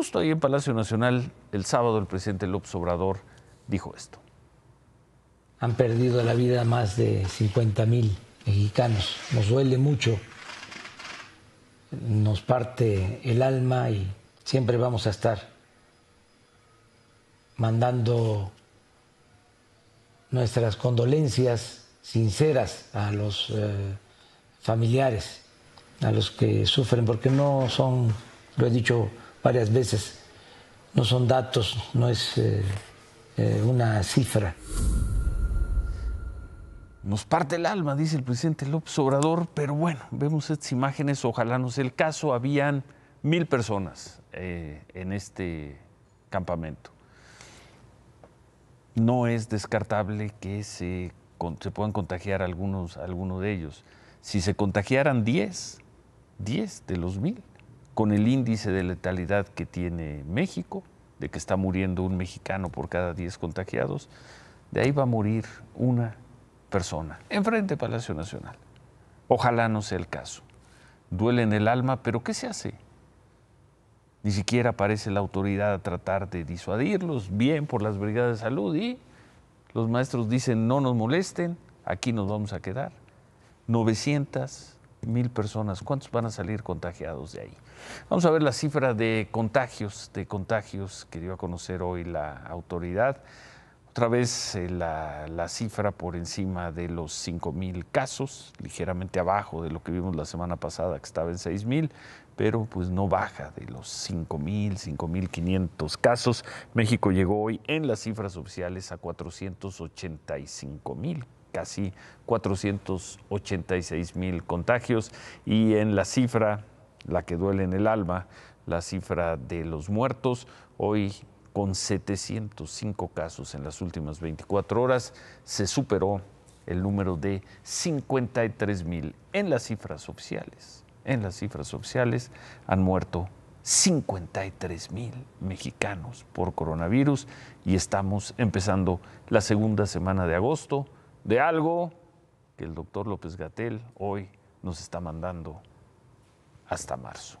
Justo ahí en Palacio Nacional, el sábado, el presidente López Obrador dijo esto. Han perdido la vida más de 50 mil mexicanos. Nos duele mucho, nos parte el alma y siempre vamos a estar mandando nuestras condolencias sinceras a los eh, familiares, a los que sufren, porque no son, lo he dicho varias veces. No son datos, no es eh, eh, una cifra. Nos parte el alma, dice el presidente López Obrador, pero bueno, vemos estas imágenes, ojalá no sea el caso. Habían mil personas eh, en este campamento. No es descartable que se, se puedan contagiar algunos, de ellos. Si se contagiaran diez, diez de los mil, con el índice de letalidad que tiene México, de que está muriendo un mexicano por cada 10 contagiados, de ahí va a morir una persona enfrente de Palacio Nacional. Ojalá no sea el caso. Duele en el alma, pero ¿qué se hace? Ni siquiera aparece la autoridad a tratar de disuadirlos, bien por las brigadas de salud y los maestros dicen no nos molesten, aquí nos vamos a quedar. 900 mil personas, ¿cuántos van a salir contagiados de ahí? Vamos a ver la cifra de contagios, de contagios que dio a conocer hoy la autoridad. Otra vez eh, la, la, cifra por encima de los 5 mil casos, ligeramente abajo de lo que vimos la semana pasada, que estaba en 6 mil, pero pues no baja de los 5 mil, 5 mil 500 casos. México llegó hoy en las cifras oficiales a 485 mil casi 486 mil contagios y en la cifra, la que duele en el alma, la cifra de los muertos, hoy con 705 casos en las últimas 24 horas, se superó el número de 53 mil en las cifras oficiales. En las cifras oficiales han muerto 53 mil mexicanos por coronavirus y estamos empezando la segunda semana de agosto de algo que el doctor López Gatel hoy nos está mandando hasta marzo.